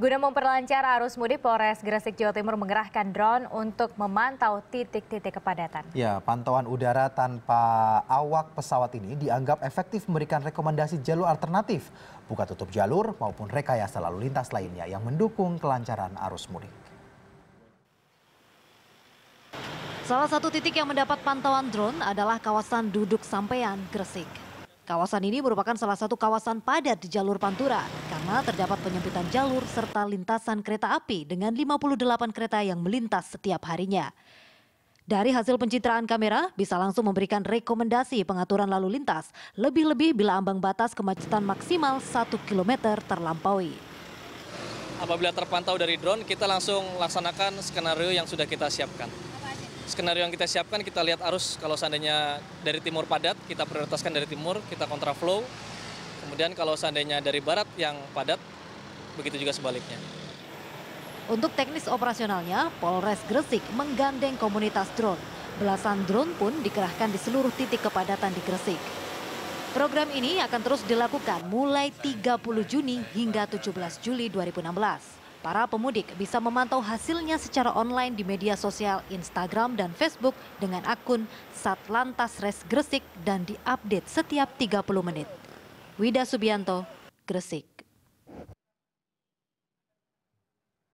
Guna memperlancar arus mudik, Polres Gresik Jawa Timur mengerahkan drone untuk memantau titik-titik kepadatan. Ya, pantauan udara tanpa awak pesawat ini dianggap efektif memberikan rekomendasi jalur alternatif, buka tutup jalur maupun rekayasa lalu lintas lainnya yang mendukung kelancaran arus mudik. Salah satu titik yang mendapat pantauan drone adalah kawasan Duduk Sampean, Gresik. Kawasan ini merupakan salah satu kawasan padat di jalur Pantura karena terdapat penyempitan jalur serta lintasan kereta api dengan 58 kereta yang melintas setiap harinya. Dari hasil pencitraan kamera, bisa langsung memberikan rekomendasi pengaturan lalu lintas, lebih-lebih bila ambang batas kemacetan maksimal 1 km terlampaui. Apabila terpantau dari drone, kita langsung laksanakan skenario yang sudah kita siapkan skenario yang kita siapkan kita lihat arus kalau seandainya dari timur padat kita prioritaskan dari timur kita kontraflow kemudian kalau seandainya dari barat yang padat begitu juga sebaliknya. Untuk teknis operasionalnya, Polres Gresik menggandeng komunitas drone. Belasan drone pun dikerahkan di seluruh titik kepadatan di Gresik. Program ini akan terus dilakukan mulai 30 Juni hingga 17 Juli 2016. Para pemudik bisa memantau hasilnya secara online di media sosial Instagram dan Facebook dengan akun Satlantas Res Gresik dan diupdate setiap 30 menit. Wida Subianto, Gresik.